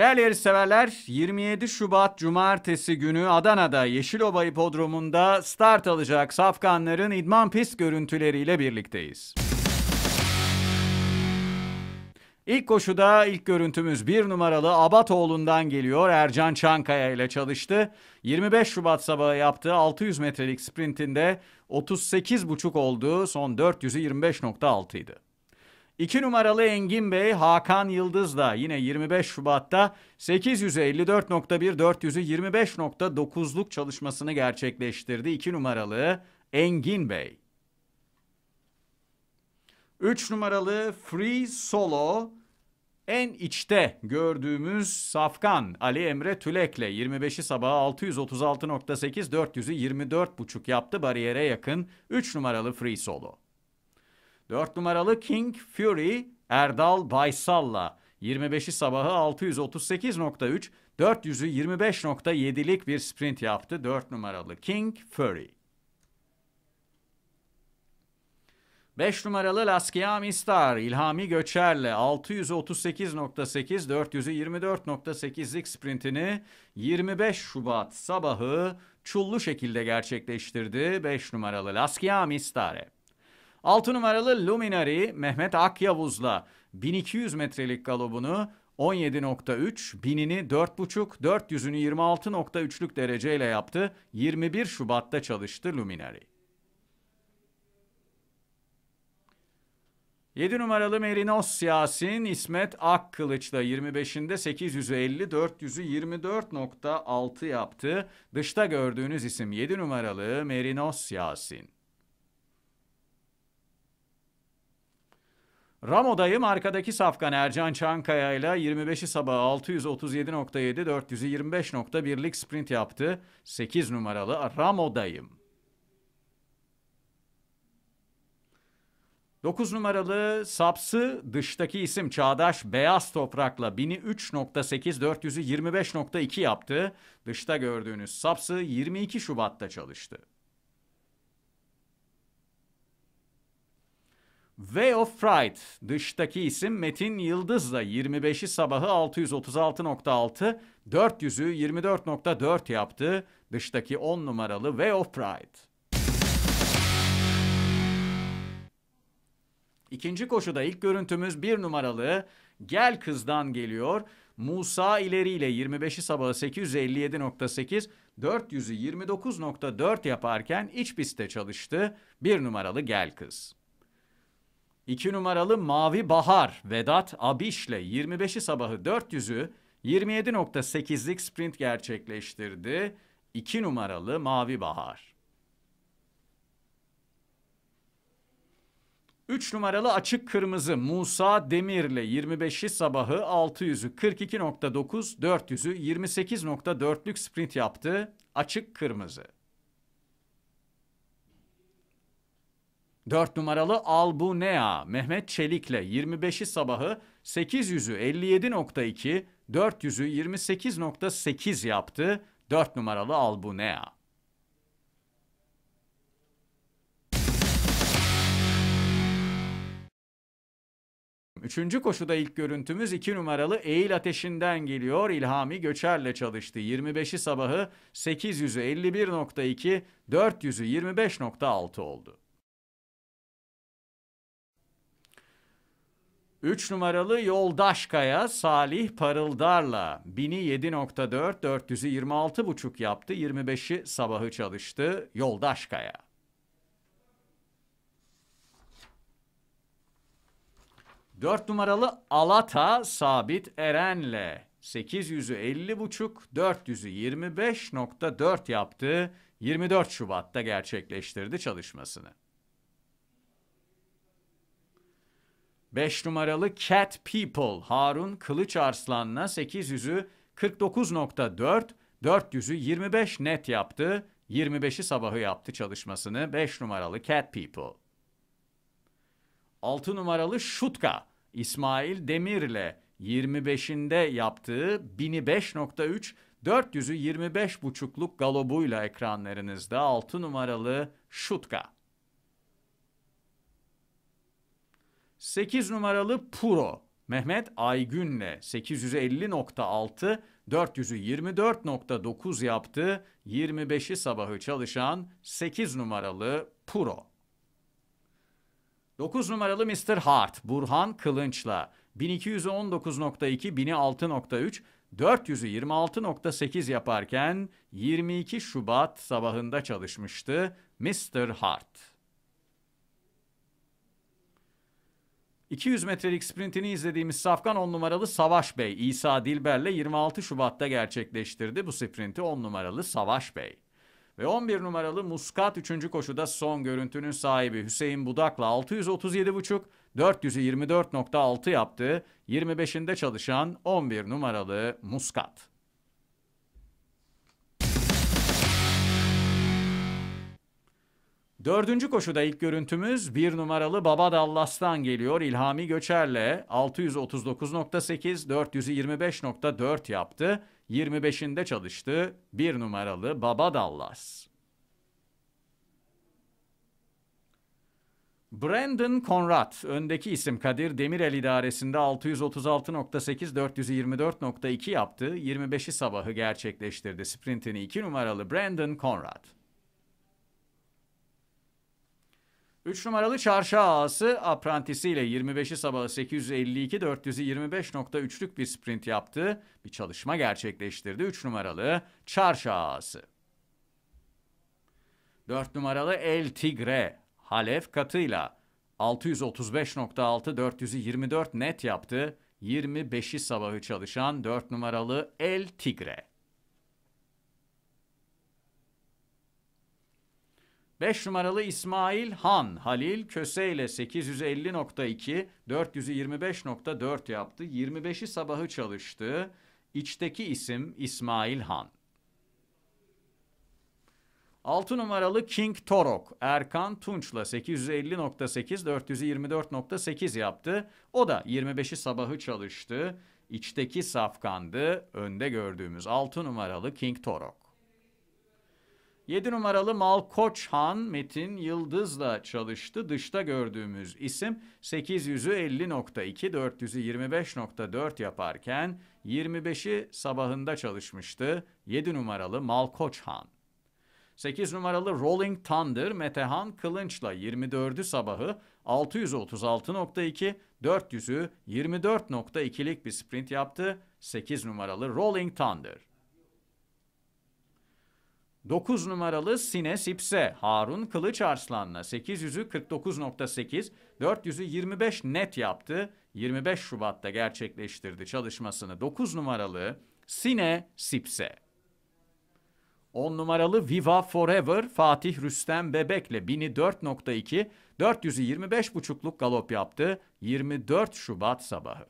Değerli yarışseverler 27 Şubat Cumartesi günü Adana'da Yeşiloba Hipodromu'nda start alacak safkanların idman pist görüntüleriyle birlikteyiz. İlk koşuda ilk görüntümüz bir numaralı Abatoğlu'ndan geliyor. Ercan Çankaya ile çalıştı. 25 Şubat sabahı yaptığı 600 metrelik sprintinde 38,5 olduğu Son 425.6 idi. 2 numaralı Engin Bey Hakan Yıldız da yine 25 Şubat'ta 854.1 425.9'luk çalışmasını gerçekleştirdi 2 numaralı Engin Bey. 3 numaralı Free Solo en içte gördüğümüz Safkan Ali Emre Tülek'le 25'i sabaha 636.8 400'ü 24.5 yaptı bariyere yakın 3 numaralı Free Solo. 4 numaralı King Fury Erdal Baysal'la 25'i sabahı 638.3, 400'ü 25.7'lik bir sprint yaptı 4 numaralı King Fury. 5 numaralı Laskiami Star İlhami Göçer'le 638.8 400'ü 24.8'lik sprintini 25 Şubat sabahı çullu şekilde gerçekleştirdi 5 numaralı Laskiami Star'e. 6 numaralı Luminary Mehmet Akyavuz'la 1200 metrelik galobunu 17.3, binini 4.5, 400'ünü 26.3'lük dereceyle yaptı. 21 Şubat'ta çalıştı Luminary. 7 numaralı Merinos Yasin İsmet Akkılıç'la 25'inde 850 400'ü 24.6 yaptı. Dışta gördüğünüz isim 7 numaralı Merinos Yasin. Ramo'dayım. Arkadaki safkan Ercan Çankaya ile 25'i sabah 637.7 400'ü 25.1'lik sprint yaptı. 8 numaralı Ramo'dayım. 9 numaralı Sapsı dıştaki isim Çağdaş Beyaz Toprak'la 1003.8 400'ü 25.2 yaptı. Dışta gördüğünüz Sapsı 22 Şubat'ta çalıştı. Way of Pride dıştaki isim Metin Yıldız'la 25'i sabahı 636.6, 400'ü 24.4 yaptı. Dıştaki 10 numaralı Way of Pride. İkinci koşuda ilk görüntümüz 1 numaralı Gel Kız'dan geliyor. Musa ileriyle 25'i sabahı 857.8, 400'ü 29.4 yaparken iç piste çalıştı. 1 numaralı Gel Kız. 2 numaralı Mavi Bahar Vedat Abiş'le 25'i sabahı 400'ü 27.8'lik sprint gerçekleştirdi. 2 numaralı Mavi Bahar. 3 numaralı açık kırmızı Musa Demir'le 25'i sabahı 600'ü 42.9, 400'ü 28.4'lük sprint yaptı. Açık kırmızı. 4 numaralı Albunea Mehmet Çelik'le 25'i sabahı 800'ü 57.2, 400'ü 28.8 yaptı 4 numaralı Albunea. Üçüncü koşuda ilk görüntümüz iki numaralı Eğil Ateşi'nden geliyor. İlhami Göçer'le çalıştı. 25'i sabahı 800'ü 51.2, 400'ü 25.6 oldu. 3 numaralı Yoldaş Kaya Salih Parıldar'la 1007.4 426.5 yaptı. 25'i sabahı çalıştı Yoldaş Kaya. Dört numaralı Alata Sabit Eren'le 850.5 425.4 yaptı. 24 Şubat'ta gerçekleştirdi çalışmasını. 5 numaralı Cat People Harun Kılıç Arslan'la 800'ü 49.4, 400'ü 25 net yaptı. 25'i sabahı yaptı çalışmasını 5 numaralı Cat People. 6 numaralı Şutka İsmail Demir'le 25'inde yaptığı 1005.3 400'ü buçukluk galobuyla ekranlarınızda 6 numaralı Şutka. 8 numaralı Puro Mehmet Aygün'le 850.6, 424.9 yaptı. 25'i sabahı çalışan 8 numaralı Puro. 9 numaralı Mr. Hart Burhan Kılınç'la 1219.2, 1006.3, 426.8 yaparken 22 Şubat sabahında çalışmıştı Mr. Hart. 200 metrelik sprintini izlediğimiz Safkan 10 numaralı Savaş Bey İsa Dilber'le 26 Şubat'ta gerçekleştirdi bu sprinti 10 numaralı Savaş Bey. Ve 11 numaralı Muskat 3. koşuda son görüntünün sahibi Hüseyin Budak'la 637,5, 424.6 yaptı. 25'inde çalışan 11 numaralı Muskat. Dördüncü koşuda ilk görüntümüz bir numaralı Baba Dallas'tan geliyor. İlhami Göçer'le 639.8, 425.4 yaptı. 25'inde çalıştı bir numaralı Baba Dallas. Brandon Conrad, öndeki isim Kadir Demirel idaresinde 636.8, 424.2 yaptı. 25'i sabahı gerçekleştirdi. Sprintini 2 numaralı Brandon Conrad. 3 numaralı çarşı ağası aprantisiyle 25'i sabahı 852 425.3'lük bir sprint yaptı. Bir çalışma gerçekleştirdi 3 numaralı çarşı ağası. 4 numaralı El Tigre Halef katıyla 635.6 424 net yaptı. 25'i sabahı çalışan 4 numaralı El Tigre. 5 numaralı İsmail Han Halil Köse ile 850.2 425.4 yaptı. 25'i sabahı çalıştı. İçteki isim İsmail Han. 6 numaralı King Torok Erkan Tunç'la 850.8 424.8 yaptı. O da 25'i sabahı çalıştı. İçteki safkandı. Önde gördüğümüz 6 numaralı King Torok. 7 numaralı Mal Malkoçhan Metin Yıldız'la çalıştı. Dışta gördüğümüz isim 800'ü 50.2, 400'ü 25.4 yaparken 25'i sabahında çalışmıştı. 7 numaralı Mal Malkoçhan. 8 numaralı Rolling Thunder Metehan Kılınç'la 24'ü sabahı 636.2, 400'ü 24.2'lik bir sprint yaptı. 8 numaralı Rolling Thunder. 9 numaralı Sine Sipse, Harun Kılıç Arslan'la 800'ü 49.8, 400'ü 25 net yaptı. 25 Şubat'ta gerçekleştirdi çalışmasını 9 numaralı Sine Sipse. 10 numaralı Viva Forever Fatih Rüstem Bebek'le 1004.2, 425 buçukluk galop yaptı 24 Şubat sabahı.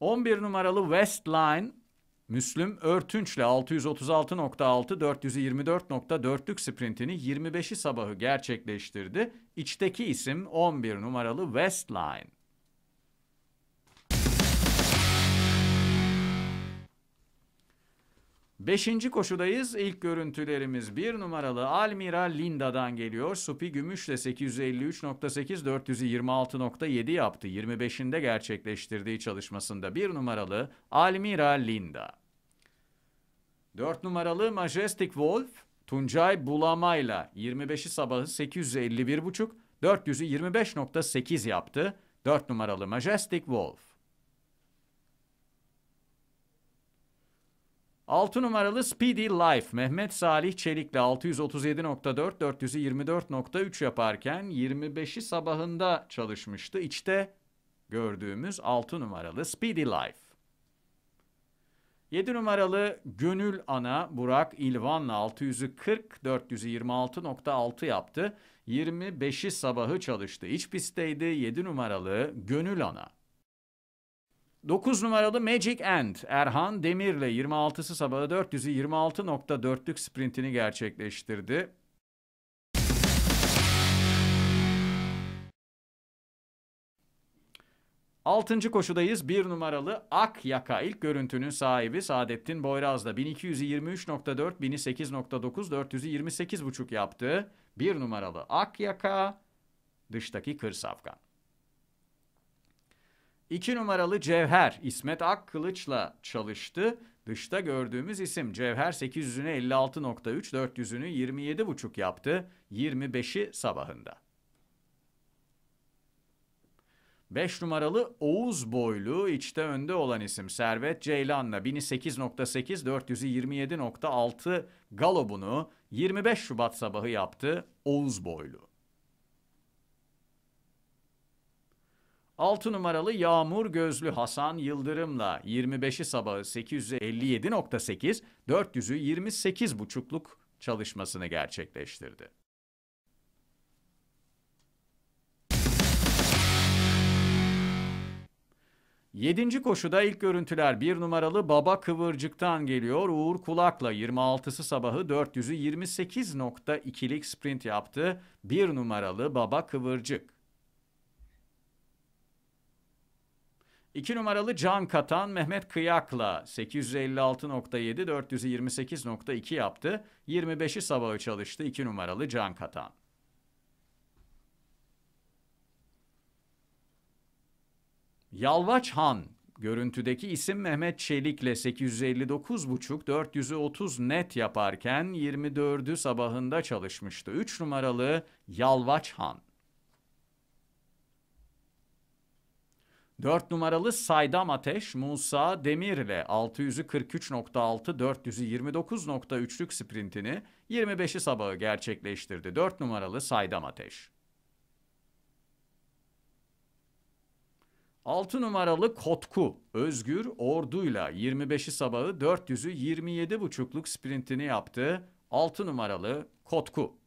11 numaralı Westline Müslüm Örtünç'le 636.6 424.4'lük sprintini 25'i sabahı gerçekleştirdi. İçteki isim 11 numaralı Westline. Beşinci koşudayız. İlk görüntülerimiz bir numaralı Almira Linda'dan geliyor. Supi Gümüş de 853.8 426.7 yaptı. 25'inde gerçekleştirdiği çalışmasında bir numaralı Almira Linda. Dört numaralı Majestic Wolf Tuncay Bulamayla 25'i sabahı 851.5 425.8 yaptı. Dört numaralı Majestic Wolf. 6 numaralı Speedy Life Mehmet Salih Çelik'le 637.4 424.3 yaparken 25'i sabahında çalışmıştı. İçte gördüğümüz 6 numaralı Speedy Life. 7 numaralı Gönül Ana Burak İlvan'la 640 426.6 yaptı. 25'i sabahı çalıştı. İç pistteydi 7 numaralı Gönül Ana. 9 numaralı Magic End Erhan Demir'le 26'sı sabahı 400'ü 26.4'lük sprintini gerçekleştirdi. Altıncı koşudayız. Bir numaralı Ak Yaka ilk görüntünün sahibi Saadettin Boyraz'da 1223.4, 1008.9, 428.5 yaptı. Bir numaralı Ak Yaka dıştaki Kır Safkan. İki numaralı Cevher İsmet Akkılıç'la çalıştı. Dışta gördüğümüz isim Cevher 800'ünü 56.3, 400'ünü 27.5 yaptı. 25'i sabahında. 5 numaralı Oğuz Boylu içte önde olan isim Servet Ceylan'la 1008.8 427.6 galobunu 25 Şubat sabahı yaptı Oğuz Boylu. 6 numaralı Yağmur Gözlü Hasan Yıldırım'la 25'i sabahı 857.8, 400'ü 28.5'luk çalışmasını gerçekleştirdi. Yedinci koşuda ilk görüntüler bir numaralı Baba Kıvırcık'tan geliyor. Uğur Kulak'la 26'sı sabahı 400'ü 28.2'lik sprint yaptı. Bir numaralı Baba Kıvırcık. 2 numaralı Can Katan Mehmet Kıyak'la 856.7 428.2 yaptı. 25'i sabahı çalıştı 2 numaralı Can Katan. Yalvaç Han görüntüdeki isim Mehmet Çelik'le 859.5 430 net yaparken 24'ü sabahında çalışmıştı. 3 numaralı Yalvaç Han. 4 numaralı Saydam Ateş, Musa Demir ile 643.6 429.3'lük sprintini 25'i sabahı gerçekleştirdi. 4 numaralı Saydam Ateş. 6 numaralı Kotku Özgür Ordu'yla 25'i sabahı 400'ü 27.5'luk sprintini yaptı. 6 numaralı Kotku.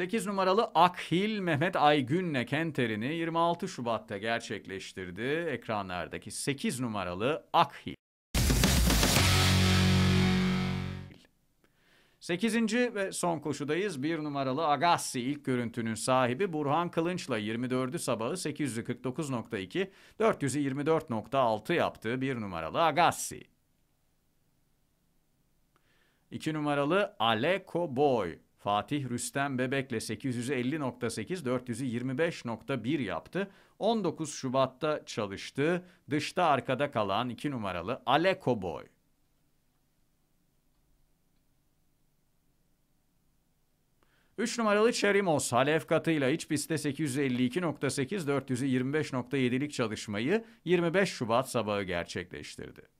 8 numaralı Akhil Mehmet Aygün'le kenterini 26 Şubat'ta gerçekleştirdi. Ekranlardaki 8 numaralı Akhil. 8. ve son koşudayız. 1 numaralı Agassi ilk görüntünün sahibi Burhan Kılınç'la 24'ü sabahı 849.2, 424.6 yaptı 1 numaralı Agassi. 2 numaralı Aleko Boy Fatih Rüstem Bebek'le 850.8, 425.1 yaptı. 19 Şubat'ta çalıştı. Dışta arkada kalan 2 numaralı Aleko Boy. Üç numaralı Cherimos Halef katıyla iç pistte 852.8 425.7'lik çalışmayı 25 Şubat sabahı gerçekleştirdi.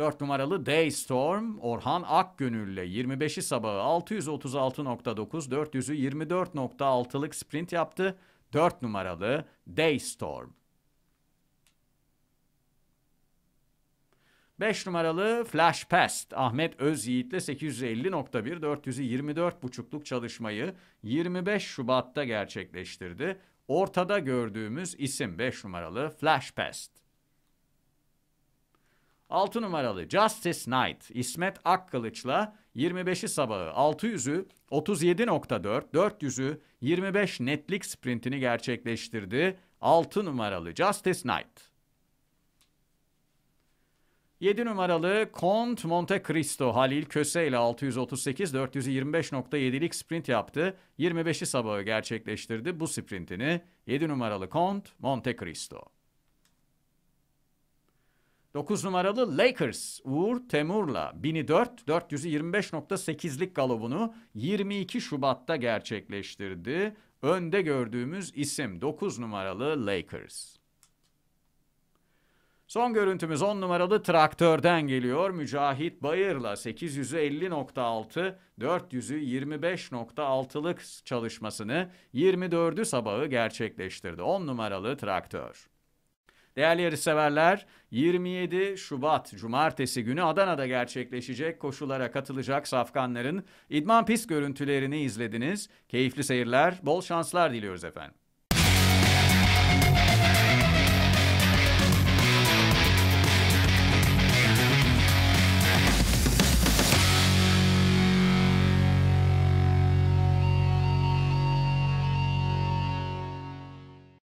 4 numaralı Daystorm Orhan Akgönüllü 25'i sabahı 636.9 400'ü 24.6'lık sprint yaptı. 4 numaralı Daystorm. 5 numaralı Flash Past Ahmet Özyiğit'le 850.1 400'ü 24.5'luk çalışmayı 25 Şubat'ta gerçekleştirdi. Ortada gördüğümüz isim 5 numaralı Flash Past. 6 numaralı Justice Knight İsmet Akkılıç'la 25'i sabahı 600'ü 37.4, 400'ü 25 netlik sprintini gerçekleştirdi. 6 numaralı Justice Knight. 7 numaralı Kont Monte Cristo Halil Köse ile 638 425.7'lik sprint yaptı. 25'i sabahı gerçekleştirdi bu sprintini. 7 numaralı Kont Monte Cristo. 9 numaralı Lakers Uğur Temur'la 1004 425.8'lik galobunu 22 Şubat'ta gerçekleştirdi. Önde gördüğümüz isim 9 numaralı Lakers. Son görüntümüz 10 numaralı traktörden geliyor. Mücahit Bayır'la 850.6, 425.6'lık çalışmasını 24'ü sabahı gerçekleştirdi. 10 numaralı traktör. Değerli yarışseverler 27 Şubat Cumartesi günü Adana'da gerçekleşecek koşulara katılacak safkanların idman pist görüntülerini izlediniz. Keyifli seyirler, bol şanslar diliyoruz efendim.